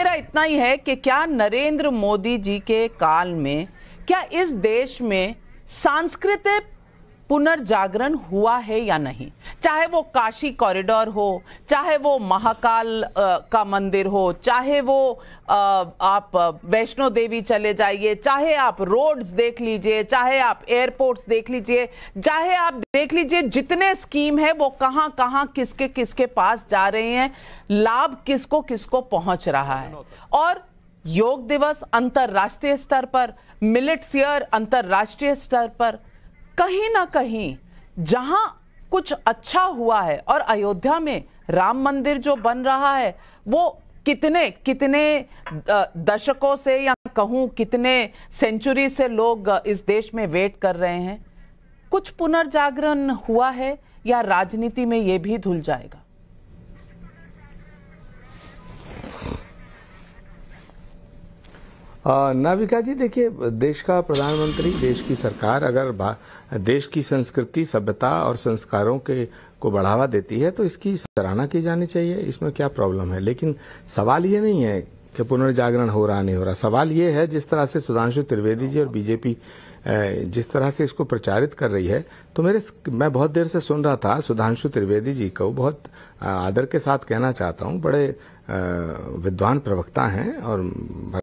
मेरा इतना ही है कि क्या नरेंद्र मोदी जी के काल में क्या इस देश में सांस्कृतिक पुनर्जागरण हुआ है या नहीं चाहे वो काशी कॉरिडोर हो चाहे वो महाकाल आ, का मंदिर हो चाहे वो आ, आप वैष्णो देवी चले जाइए चाहे आप रोड्स देख लीजिए चाहे आप एयरपोर्ट्स देख लीजिए चाहे आप देख लीजिए जितने स्कीम है वो कहाँ कहाँ किसके किसके पास जा रहे हैं लाभ किसको किसको पहुंच रहा है और योग दिवस अंतर्राष्ट्रीय स्तर पर मिलिट्स ईयर अंतर्राष्ट्रीय स्तर पर कहीं ना कहीं जहां कुछ अच्छा हुआ है और अयोध्या में राम मंदिर जो बन रहा है वो कितने कितने दशकों से या कहूं कितने सेंचुरी से लोग इस देश में वेट कर रहे हैं कुछ पुनर्जागरण हुआ है या राजनीति में ये भी धुल जाएगा नाविका जी देखिए देश का प्रधानमंत्री देश की सरकार अगर देश की संस्कृति सभ्यता और संस्कारों के को बढ़ावा देती है तो इसकी सराहना की जानी चाहिए इसमें क्या प्रॉब्लम है लेकिन सवाल ये नहीं है कि पुनर्जागरण हो रहा नहीं हो रहा सवाल ये है जिस तरह से सुधांशु त्रिवेदी जी और बीजेपी जिस तरह से इसको प्रचारित कर रही है तो मेरे मैं बहुत देर से सुन रहा था सुधांशु त्रिवेदी जी को बहुत आदर के साथ कहना चाहता हूँ बड़े विद्वान प्रवक्ता हैं और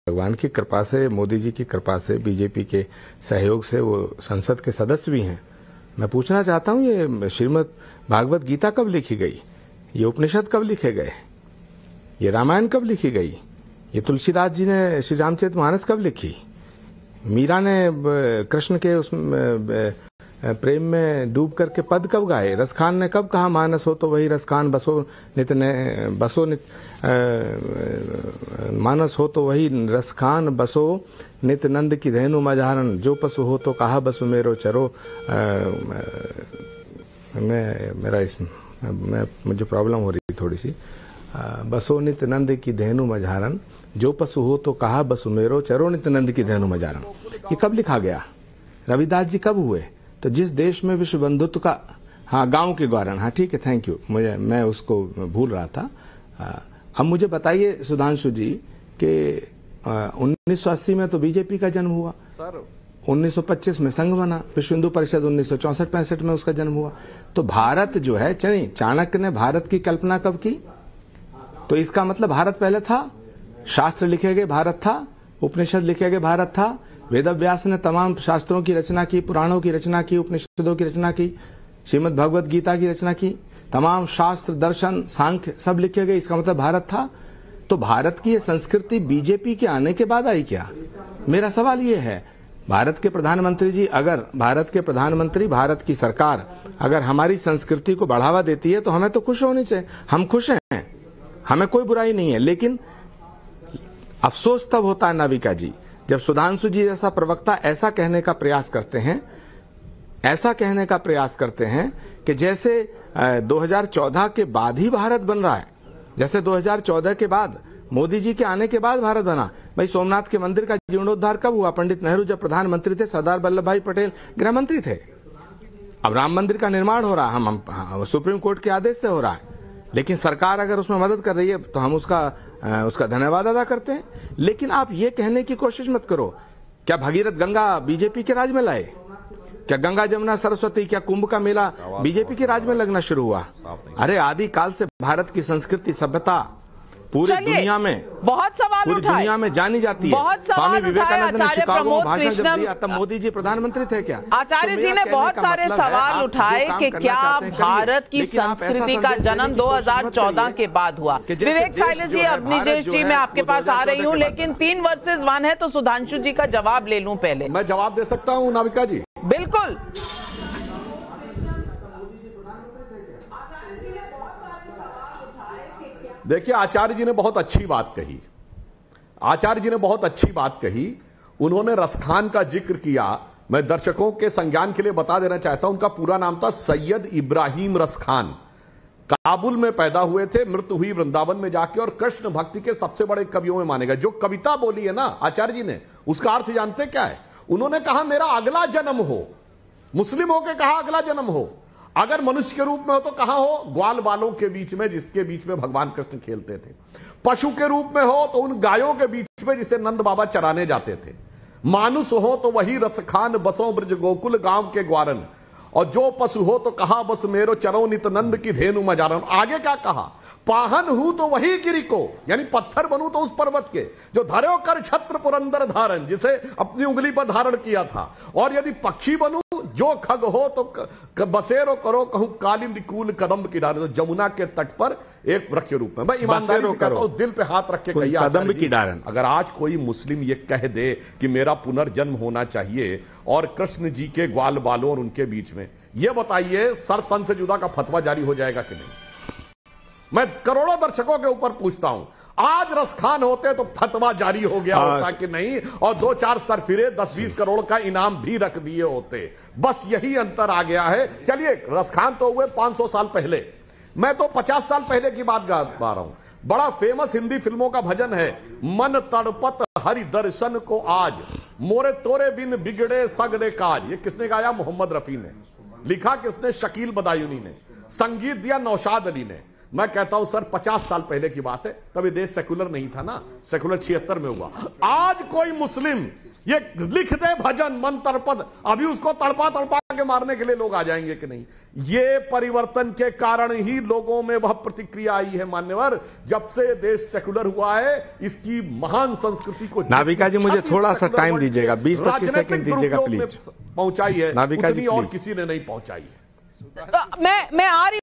भगवान की कृपा से मोदी जी की कृपा से बीजेपी के सहयोग से वो संसद के सदस्य भी हैं मैं पूछना चाहता हूँ ये श्रीमद भागवत गीता कब लिखी गई ये उपनिषद कब लिखे गए ये रामायण कब लिखी गई ये तुलसीदास जी ने श्री रामचरित मानस कब लिखी मीरा ने कृष्ण के उस प्रेम में डूब करके पद कब गाए रसखान ने कब कहा मानस हो तो वही रसखान बसो नित ने बसो नित आ, मानस हो तो वही रसखान बसो नित नंद की धैनु मजहारन जो पशु हो तो कहा बसु मेरो चरो आ, मैं मेरा इसमें मैं मुझे प्रॉब्लम हो रही थोड़ी सी बसो नित नंद की धैनु मजहारन जो पशु हो तो कहा बसु मेरो चरो नित नंद की धैनु मझारन ये कब लिखा गया रविदास जी कब हुए तो जिस देश में विश्व बंधुत्व का हाँ गांव के गौरण हाँ ठीक है थैंक यू मुझे मैं उसको भूल रहा था अब मुझे बताइए सुधांशु जी कि उन्नीस में तो बीजेपी का जन्म हुआ सर 1925 में संघ बना विश्व हिंदू परिषद उन्नीस सौ में उसका जन्म हुआ तो भारत जो है चलिए चाणक्य ने भारत की कल्पना कब की तो इसका मतलब भारत पहले था शास्त्र लिखे गए भारत था उपनिषद लिखे गए भारत था वेदव्यास ने तमाम शास्त्रों की रचना की पुराणों की रचना की उपनिषदों की रचना की श्रीमद भगवत गीता की रचना की तमाम शास्त्र दर्शन सांख्य सब लिखे गए इसका मतलब भारत था तो भारत की ये संस्कृति बीजेपी के आने के बाद आई क्या मेरा सवाल ये है भारत के प्रधानमंत्री जी अगर भारत के प्रधानमंत्री भारत की सरकार अगर हमारी संस्कृति को बढ़ावा देती है तो हमें तो खुश होनी चाहिए हम खुश हैं हमें कोई बुराई नहीं है लेकिन अफसोस तब होता है नाविका जी जब सुधांशु जी जैसा प्रवक्ता ऐसा कहने का प्रयास करते हैं ऐसा कहने का प्रयास करते हैं कि जैसे 2014 के बाद ही भारत बन रहा है जैसे 2014 के बाद मोदी जी के आने के बाद भारत बना भाई सोमनाथ के मंदिर का जीर्णोद्धार कब हुआ पंडित नेहरू जब प्रधानमंत्री थे सरदार वल्लभ भाई पटेल गृह मंत्री थे अब राम मंदिर का निर्माण हो रहा है हम, हम, हम हाँ, सुप्रीम कोर्ट के आदेश से हो रहा है लेकिन सरकार अगर उसमें मदद कर रही है तो हम उसका आ, उसका धन्यवाद अदा करते हैं लेकिन आप ये कहने की कोशिश मत करो क्या भगीरथ गंगा बीजेपी के राज में लाए क्या गंगा जमुना सरस्वती क्या कुंभ का मेला बीजेपी के राज में लगना शुरू हुआ अरे आदि काल से भारत की संस्कृति सभ्यता पूरी दुनिया में बहुत सवाल पूरी दुनिया में जानी जाती है बहुत सवाल विवेकानंद ने शिकागो भाषण जब दिया तब मोदी जी प्रधानमंत्री थे क्या तो आचार्य तो जी ने बहुत सारे मतलब सवाल उठाए कि क्या भारत की संस्कृति का जन्म 2014 के बाद हुआ विवेक जी अपनी देश जी मैं आपके पास आ रही हूँ लेकिन तीन वर्सेज वन है तो सुधांशु जी का जवाब ले लूँ पहले मैं जवाब दे सकता हूँ नाविका जी बिल्कुल देखिए आचार्य जी ने बहुत अच्छी बात कही आचार्य जी ने बहुत अच्छी बात कही उन्होंने रसखान का जिक्र किया मैं दर्शकों के संज्ञान के लिए बता देना चाहता हूं उनका पूरा नाम था सैयद इब्राहिम रसखान काबुल में पैदा हुए थे मृत्यु हुई वृंदावन में जाके और कृष्ण भक्ति के सबसे बड़े कवियों में माने गए जो कविता बोली है ना आचार्य जी ने उसका अर्थ जानते क्या है उन्होंने कहा मेरा अगला जन्म हो मुस्लिम होकर कहा अगला जन्म हो अगर मनुष्य के रूप में हो तो कहां हो ग्वाल बालों के बीच में जिसके बीच में भगवान कृष्ण खेलते थे पशु के रूप में हो तो उन गायों के बीच में जिसे नंद बाबा चराने जाते थे मानुष हो तो वही रसखान बसो ब्रज गोकुल गांव के ग्वारन और जो पशु हो तो कहा बस मेरो चरो नित नंद की धेनु मजारन आगे क्या कहा पाहन हूं तो वही गिरी को यानी पत्थर बनू तो उस पर्वत के जो धरो कर छत्र पुरंदर धारण जिसे अपनी उंगली पर धारण किया था और यदि पक्षी बनू जो खग हो तो बसेरो करो कहूं कालिंद कूल कदम किनारे तो जमुना के तट पर एक वृक्ष रूप में ईमानदारी से कहता हूं दिल पे हाथ रख के कहिए कदम डारन अगर आज कोई मुस्लिम ये कह दे कि मेरा पुनर्जन्म होना चाहिए और कृष्ण जी के ग्वाल बालों और उनके बीच में ये बताइए सर तन से जुदा का फतवा जारी हो जाएगा कि नहीं मैं करोड़ों दर्शकों के ऊपर पूछता हूं आज रसखान होते तो फतवा जारी हो गया हाँ, होता कि नहीं और दो चार सरफिरे दस बीस करोड़ का इनाम भी रख दिए होते बस यही अंतर आ गया है चलिए रसखान तो हुए 500 साल पहले मैं तो 50 साल पहले की बात गा पा रहा हूं बड़ा फेमस हिंदी फिल्मों का भजन है मन तड़पत हरि दर्शन को आज मोरे तोरे बिन बिगड़े सगड़े काज ये किसने गाया मोहम्मद रफी ने लिखा किसने शकील बदायूनी ने संगीत दिया नौशाद अली ने मैं कहता हूं सर 50 साल पहले की बात है तभी देश सेकुलर नहीं था ना सेकुलर छिहत्तर में हुआ आज कोई मुस्लिम ये लिख दे भजन मन तरपद अभी उसको तड़पा तड़पा के मारने के लिए लोग आ जाएंगे कि नहीं ये परिवर्तन के कारण ही लोगों में वह प्रतिक्रिया आई है मान्यवर जब से देश सेकुलर हुआ है इसकी महान संस्कृति को नाविका जी मुझे थोड़ा सा टाइम दीजिएगा बीस पच्चीस सेकंड दीजिएगा प्लीज पहुंचाई है नाविका जी और किसी ने नहीं पहुंचाई है मैं मैं आ रही